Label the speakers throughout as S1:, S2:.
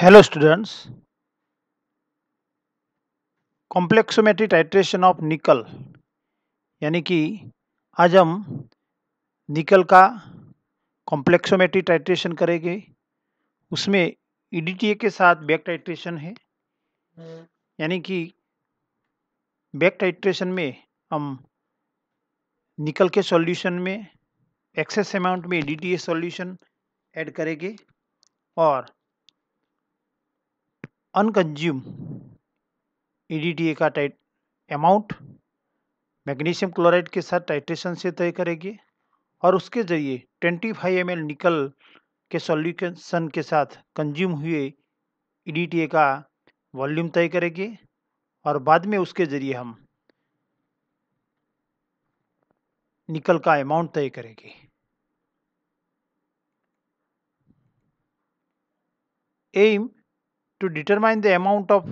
S1: Hello students. Complexometry titration of nickel यानी कि आज हम निकल का कॉम्प्लेक्सोमेट्री टाइट्रेशन करेंगे उसमें ईडीटीए के साथ बैक टाइट्रेशन है हम्म। यानी कि बैक टाइट्रेशन में हम निकल के सॉल्यूशन में एक्सेस अमाउंट में ईडीटीए सॉल्यूशन ऐड करेंगे और अनकंज्यूम ईडीटीए e का टाइट अमाउंट मैग्नीशियम क्लोराइड के साथ टाइट्रेशन से तय करेंगे और उसके ज़रिए 25 फाइव एम निकल के सॉल्यूशन के साथ कंज्यूम हुए ईडीटीए e का वॉल्यूम तय करेंगे और बाद में उसके ज़रिए हम निकल का अमाउंट तय करेंगे M To determine the amount of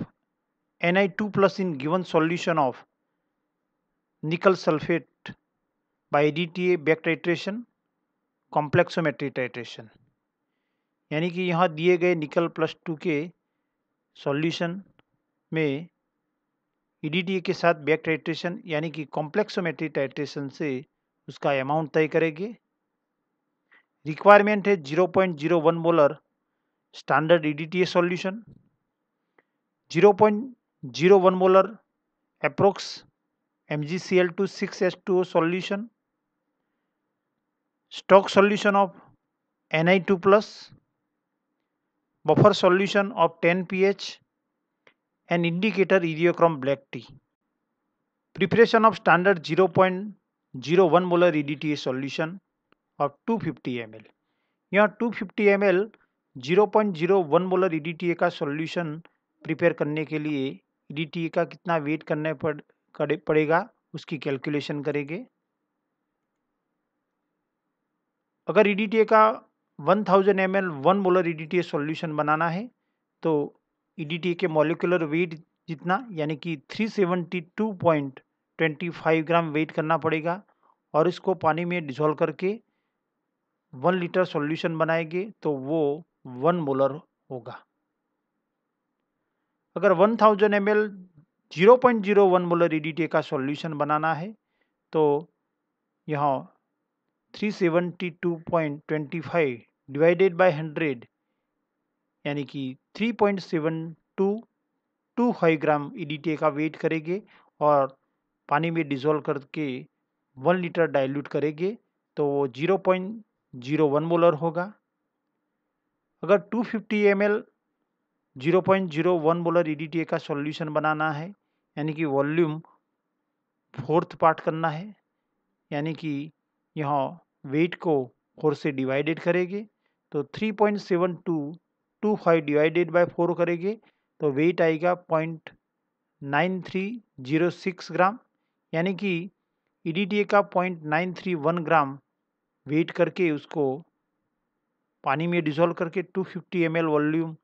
S1: Ni2 plus in given solution of nickel sulfate by DTA back titration complexometry titration यानी कि यहाँ दिए गए निकल प्लस टू के सॉल्यूशन में ई के साथ बैक टाइट्रेशन यानी कि कॉम्प्लेक्सोमेट्री टाइट्रेशन से उसका अमाउंट तय करेंगे रिक्वायरमेंट है 0.01 molar standard EDTA solution 0.01 molar approx MgCl26H2O solution stock solution of Ni2 plus buffer solution of 10 pH and indicator iriochrome black tea. Preparation of standard 0.01 molar EDTA solution of 250 ml. यहाँ 250 ml 0.01 molar E का solution prepare करने के लिए ई e का कितना wait करने पड़ पड़ेगा उसकी कैलकुलेशन करेंगे अगर ई e का 1000 thousand M L one molar E solution बनाना है तो ई e के मोलिकुलर वेट जितना यानी कि 372.25 ग्राम वेट करना पड़ेगा और इसको पानी में डिजोल्व करके वन लीटर सॉल्यूशन बनाएंगे तो वो वन मोलर होगा अगर 1000 thousand M L zero point zero one molar E e का सॉल्यूशन बनाना है तो यहाँ 372.25 डिवाइडेड बाय 100 यानी कि 3.7225 ग्राम ई e का वेट करेंगे और पानी में डिजोल्व करके वन लीटर डाइल्यूट करेंगे तो वो zero point zero one molar होगा अगर 250 fifty M L zero point zero one molar E का सॉल्यूशन बनाना है यानी कि वॉल्यूम फोर्थ पार्ट करना है यानी कि यहाँ वेट को फोर से डिवाइडेड करेंगे तो three point seven two two five divided by four करेंगे तो वेट आएगा point nine three zero six gram यानी कि ई e का point nine three one gram weight करके उसको पानी में डिजोल्व करके 250 फिफ्टी वॉल्यूम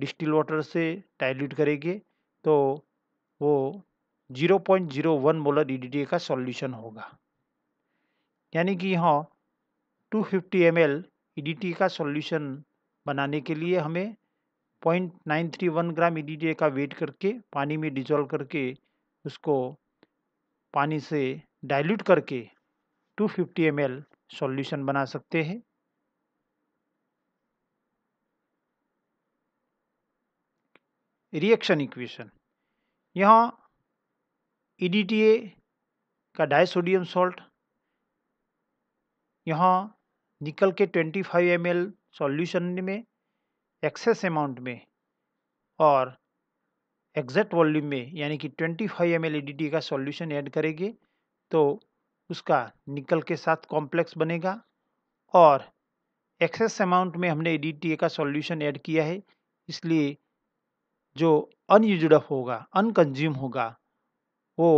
S1: डिस्टिल वाटर से डायल्यूट करेंगे तो वो 0.01 मोलर ई का सॉल्यूशन होगा यानी कि यहाँ 250 फिफ्टी एम का सॉल्यूशन बनाने के लिए हमें 0.931 ग्राम ई का वेट करके पानी में डिजोल्व करके उसको पानी से डाइल्यूट करके 250 फिफ्टी सॉल्यूशन बना सकते हैं रिएक्शन इक्वेशन यहाँ ई e का डाइसोडियम सॉल्ट यहाँ निकल के 25 फाइव एम एल सॉल्यूशन में एक्सेस अमाउंट में और एग्जैक्ट वॉल्यूम में यानी कि 25 फाइव एम एल का सॉल्यूशन ऐड करेंगे तो उसका निकल के साथ कॉम्प्लेक्स बनेगा और एक्सेस अमाउंट में हमने ई e का सॉल्यूशन ऐड किया है इसलिए जो अनयूज होगा अनकंज्यूम होगा वो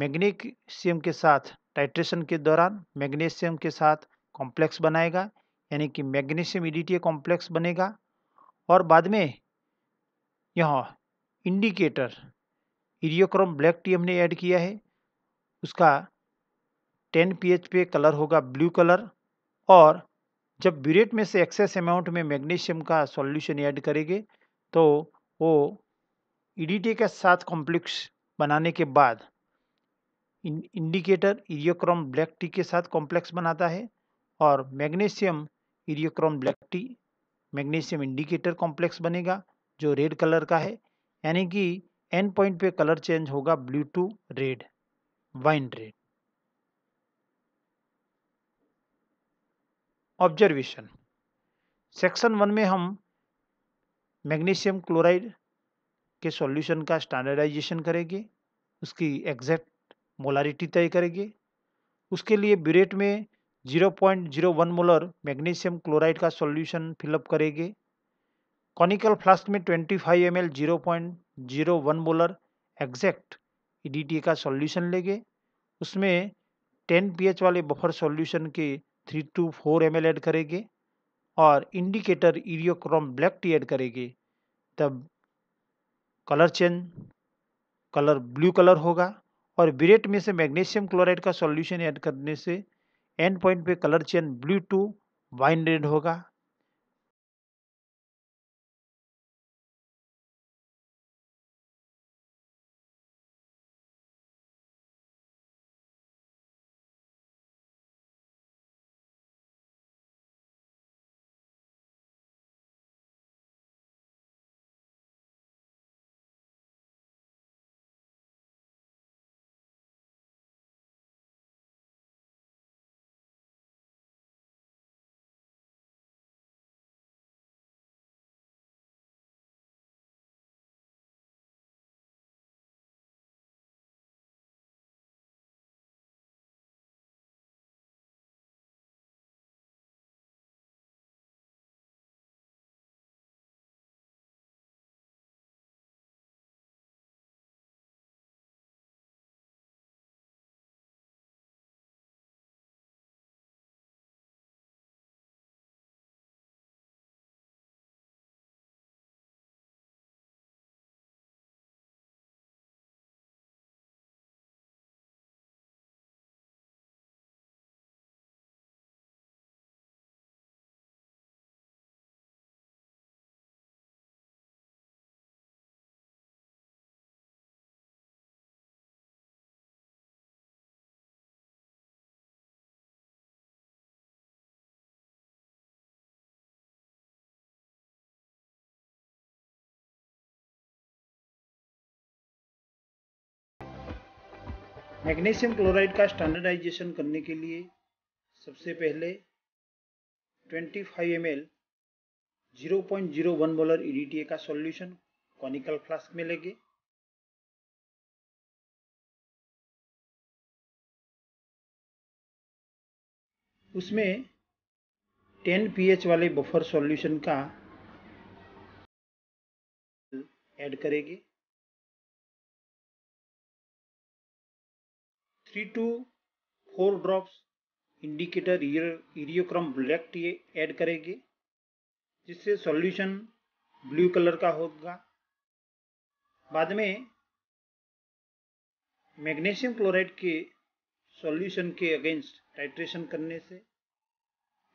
S1: मैग्नीशियम के साथ टाइट्रेशन के दौरान मैग्नीशियम के साथ कॉम्प्लेक्स बनाएगा यानी कि मैग्नीशियम ईडीटीए कॉम्प्लेक्स बनेगा और बाद में यहाँ इंडिकेटर इरियोक्रोम ब्लैक टी हमने ऐड किया है उसका 10 पीएच पे कलर होगा ब्लू कलर और जब ब्यूरेट में से एक्सेस अमाउंट में मैग्नीशियम का सॉल्यूशन ऐड करेंगे तो वो ईडीटी e के साथ कॉम्प्लेक्स बनाने के बाद इन, इंडिकेटर इरियोक्रोम ब्लैक टी के साथ कॉम्प्लेक्स बनाता है और magnesium eriochrome black T magnesium indicator complex बनेगा जो रेड कलर का है यानी कि एंड पॉइंट पे कलर चेंज होगा blue to red wine red observation section one में हम मैग्नीशियम क्लोराइड के सॉल्यूशन का स्टैंडर्डाइजेशन करेंगे उसकी एग्जैक्ट मोलारिटी तय करेंगे उसके लिए ब्यूरेट में 0.01 मोलर मैग्नीशियम क्लोराइड का सॉल्यूशन फिलअप करेंगे कॉनिकल फ्लास्क में 25 five M L molar exact E का सॉल्यूशन लेंगे उसमें 10 पीएच वाले बफर सॉल्यूशन के 3 टू 4 एम ऐड करेंगे और indicator eriochrome black T add करेंगे तब colour change colour blue colour होगा और बिरेट में से मैग्नीशियम क्लोराइड का सॉल्यूशन ऐड करने से एंड पॉइंट
S2: पे colour change blue to wine red होगा मैग्नीशियम क्लोराइड का स्टैंडर्डाइजेशन करने के लिए
S1: सबसे पहले 25 ml 0.01
S2: मोलर ईडीटीए का सॉल्यूशन कॉनिकल फ्लास्क में लेंगे उसमें 10 पीएच वाले बफर सॉल्यूशन का ऐड करेंगे two four drops indicator
S3: eriochrome black T add करेंगे जिससे सॉल्यूशन ब्लू कलर का होगा बाद में
S1: मैग्नीशियम क्लोराइड के सॉल्यूशन के अगेंस्ट टाइट्रेशन करने से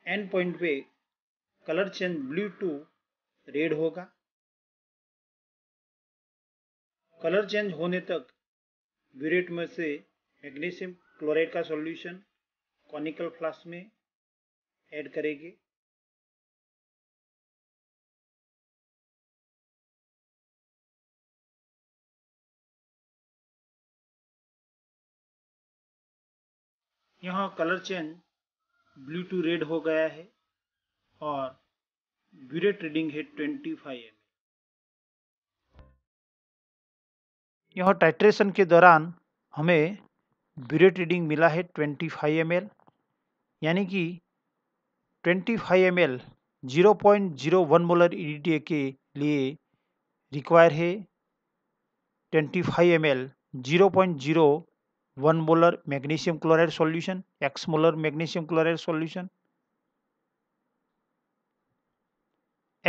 S1: एंड पॉइंट पे colour change blue to red
S3: होगा कलर चेंज होने तक ब्यूरेट में से मैग्नीशियम क्लोराइड का सॉल्यूशन कॉनिकल फ्लास्क में
S2: ऐड करेंगे यहाँ colour change
S3: blue to red हो गया है और ब्यूरेट रीडिंग है 25 फाइव एम
S1: यहाँ टाइट्रेशन के दौरान हमें रीडिंग मिला है ट्वेंटी फाइव एम यानी कि twenty five M L zero zero point one molar E e के लिए रिक्वायर है twenty five M L zero zero point one molar magnesium chloride solution X molar magnesium chloride solution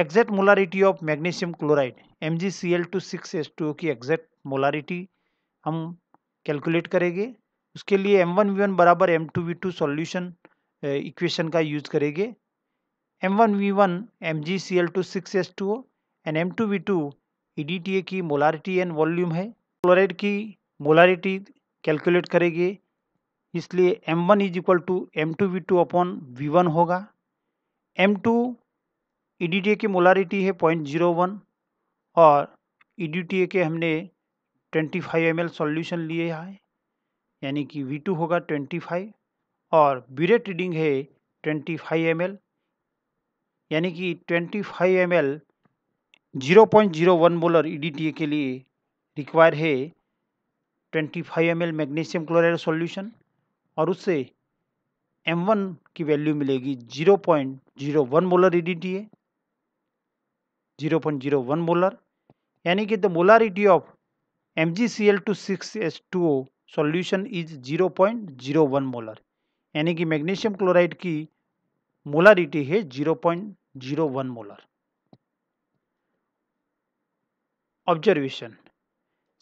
S1: exact molarity of magnesium chloride M G C L two six S two की exact molarity हम calculate करेंगे उसके लिए M one V one बराबर M two V two solution equation का use करेंगे M one V one M G C L two six S two and M two V two E D T A की molarity and volume है chloride की molarity calculate करेंगे इसलिए M one is equal to M two V two upon V one होगा M two E D T A की molarity है point zero one और ई D T A के हमने twenty five M L solution लिए है यानी कि वी टू होगा ट्वेंटी फाइव और ब्यूरेट रीडिंग है ट्वेंटी फाइव एम एल यानी कि twenty five M L zero point zero one molar E के लिए रिक्वायर है twenty five M L magnesium chloride solution और उससे एम वन की वैल्यू मिलेगी zero point zero one molar E D T A zero point zero one molar यानी कि the molarity of M G C L two six S two O solution is 0.01 molar यानी कि मैग्नीशियम क्लोराइड की molarity है 0.01 molar observation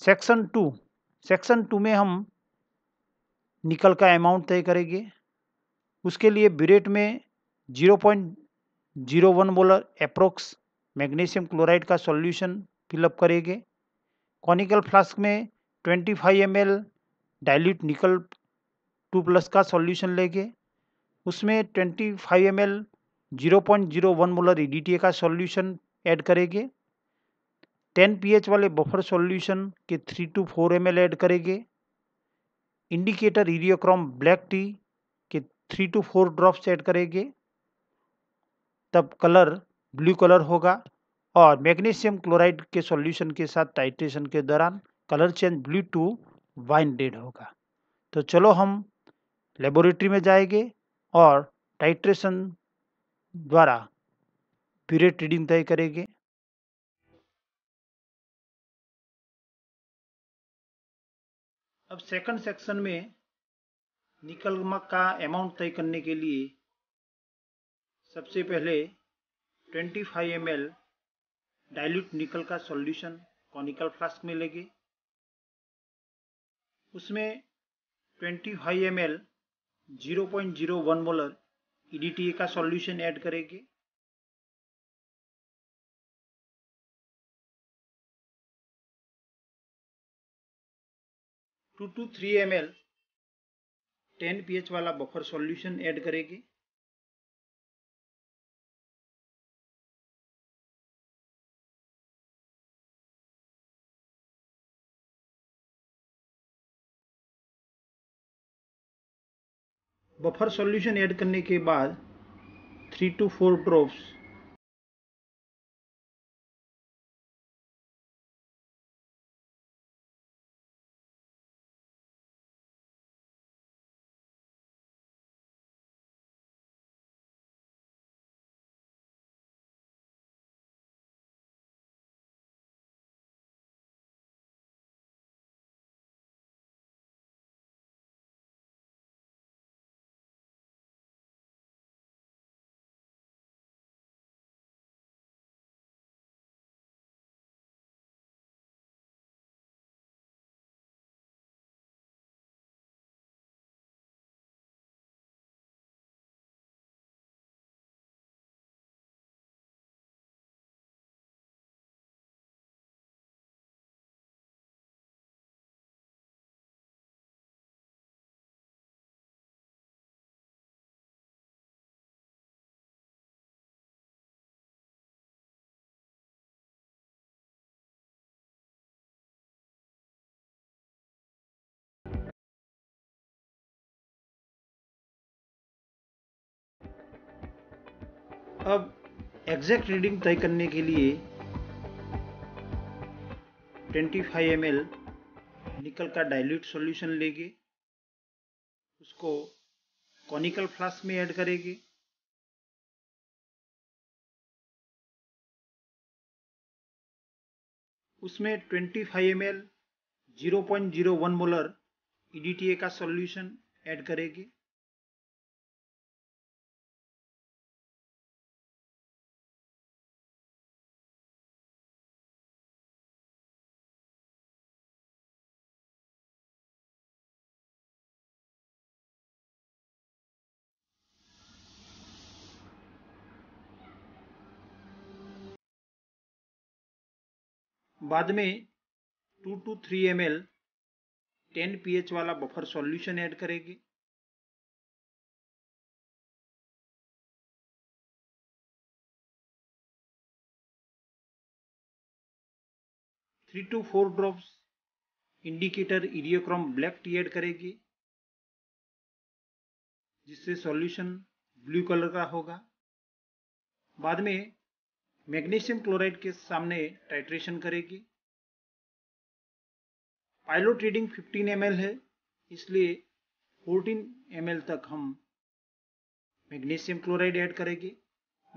S1: section two section two में हम निकल का अमाउंट तय करेंगे उसके लिए ब्यूरेट में 0.01 मोलर अप्रोक्स मैग्नीशियम क्लोराइड का सॉल्यूशन फिलअप करेंगे कॉनिकल फ्लास्क में 25 five dilute nickel two plus का सॉल्यूशन लेंगे उसमें twenty five M L zero point zero one molar E का सॉल्यूशन ऐड करेंगे टेन एच वाले बफर सॉल्यूशन के three to four M L add करेंगे इंडिकेटर इरियोक्रॉम ब्लैक टी के three to four drops add करेंगे तब colour blue colour होगा और मैग्नीशियम क्लोराइड के सॉल्यूशन के साथ टाइट्रेशन के दौरान कलर चेंज ब्लू टू बाइंडेड होगा तो चलो हम लेबोरेटरी में जाएंगे और
S2: टाइट्रेशन द्वारा पीरियड रीडिंग तय करेंगे अब सेकंड सेक्शन में निकल का अमाउंट तय करने के लिए
S1: सबसे पहले 25 फाइव एम डाइल्यूट निकल का सॉल्यूशन कॉनिकल फ्लास्क में लेंगे उसमें 25 five M L zero point zero one molar
S2: E e का सॉल्यूशन ऐड करेंगे two to three M L ten P वाला बफर सॉल्यूशन ऐड करेंगे बफर सॉल्यूशन ऐड करने के बाद थ्री टू फोर ड्रॉप्स अब एग्जैक्ट रीडिंग तय करने के लिए
S1: 25 फाइव एम निकल का डाइल्यूट
S2: सॉल्यूशन लेंगे उसको कॉनिकल फ्लास्क में ऐड करेंगे उसमें 25 फाइव एम 0.01 मोलर ईडीटीए का सॉल्यूशन ऐड करेंगे
S3: बाद में two to three M L
S2: ten P H वाला बफर सॉल्यूशन ऐड करेंगे three to four drops indicator eriochrome
S3: black T add करेगी जिससे सॉल्यूशन ब्लू कलर का होगा बाद में मैग्नीशियम क्लोराइड के सामने टाइट्रेशन करेगी पायलोट रीडिंग 15
S1: एम है इसलिए 14 एम तक हम मैग्नीशियम क्लोराइड ऐड करेंगे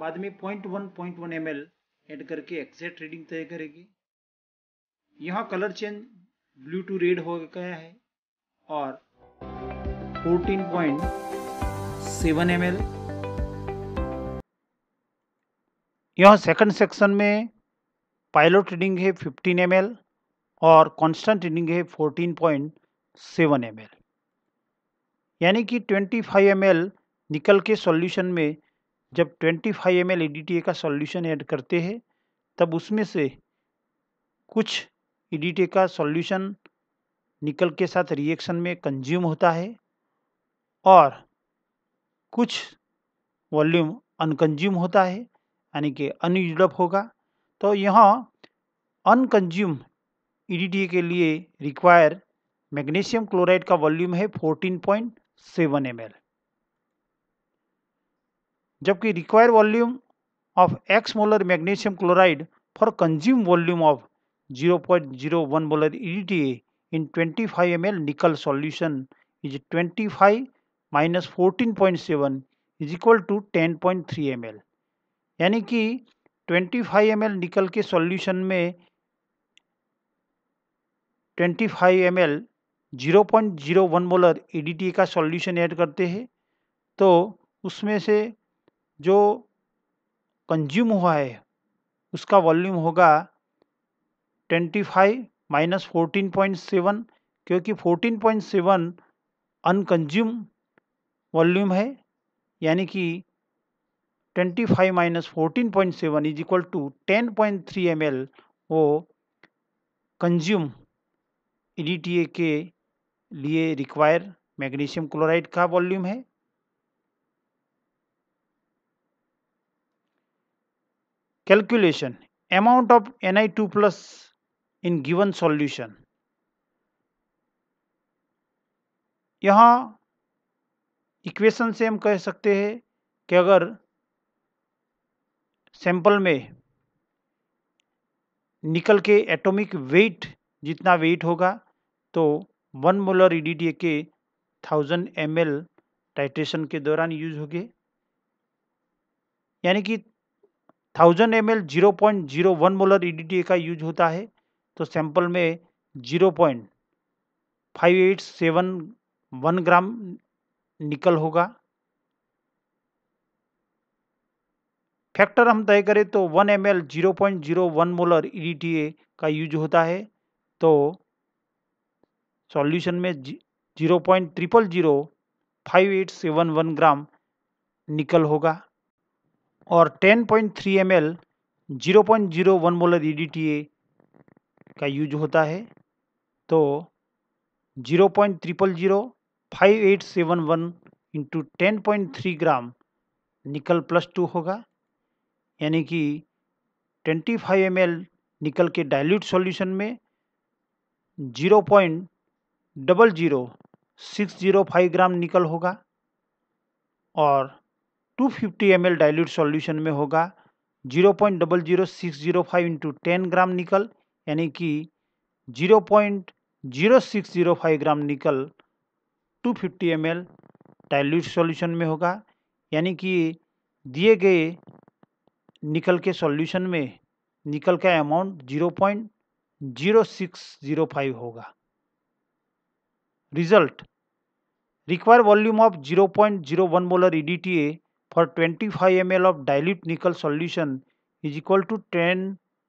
S1: बाद में point one point one M add करके एक्जैक्ट रीडिंग तय करेगी यहाँ colour change blue to red हो गया है और 14.7 एम यहाँ सेकंड सेक्शन में पायलट रीडिंग है 15 एम और कांस्टेंट रीडिंग है 14.7 एम यानी कि 25 एम निकल के सॉल्यूशन में जब 25 एम एल का सॉल्यूशन ऐड करते हैं तब उसमें से कुछ ई का सॉल्यूशन निकल के साथ रिएक्शन में कंज्यूम होता है और कुछ वॉल्यूम अनकंज्यूम होता है यानी कि अनयूजअप होगा तो यहाँ अनकंज्यूम ईडीटीए e के लिए रिक्वायर मैग्नीशियम क्लोराइड का वॉल्यूम है फोर्टीन पॉइंट सेवन एम जबकि require volume of X molar magnesium chloride for consume volume of zero point zero one molar EDTA in twenty five M nickel solution is twenty five minus fourteen point seven is equal to ten point three M L यानी कि 25 five nickel के solution में 25 five M L zero point zero one molar E का solution add करते हैं तो उसमें से जो कंज्यूम हुआ है उसका वॉल्यूम होगा 25 माइनस फोर्टीन पॉइंट सेवन क्योंकि fourteen point seven unconsumed volume है यानी कि twenty five minus fourteen point seven is equal to ten point three M L वो कंज्यूम ई के लिए रिक्वायर मैग्नीशियम क्लोराइड का वॉल्यूम है calculation amount of N I two plus in given solution यहाँ equation से हम कह सकते हैं कि अगर सैंपल में निकल के एटॉमिक वेट जितना वेट होगा तो वन मोलर ई e के थाउजेंड एम एल टाइट्रेशन के दौरान यूज होंगे यानी कि thousand M L zero point zero one molar E e का यूज होता है तो सैंपल में zero point five eight seven one gram nickel होगा फैक्टर हम तय करें तो one M L zero point zero one molar E e का यूज होता है तो सॉल्यूशन में zero point triple zero five eight seven one gram nickel होगा और ten point three M L zero point zero one molar E e का use होता है तो zero point triple zero five eight seven one into ten point three gram nickel plus to होगा यानी कि 25 five M nickel के dilute solution में zero point double zero six zero five gram nickel होगा और 250 फिफ्टी एम डाइल्यूट सॉल्यूशन में होगा zero point double zero six zero five into ten gram nickel यानी कि zero point zero six zero five gram nickel two fifty M dilute solution में होगा यानी कि दिए गए निकल के सॉल्यूशन में निकल का amount zero zero zero point six five होगा result require volume of zero point zero one molar E D T A for twenty five M of dilute nickel solution is equal to ten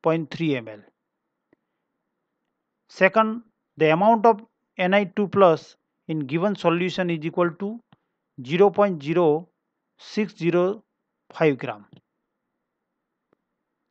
S1: point three M L second the amount of N I two plus in given solution is equal to zero point zero six zero five gram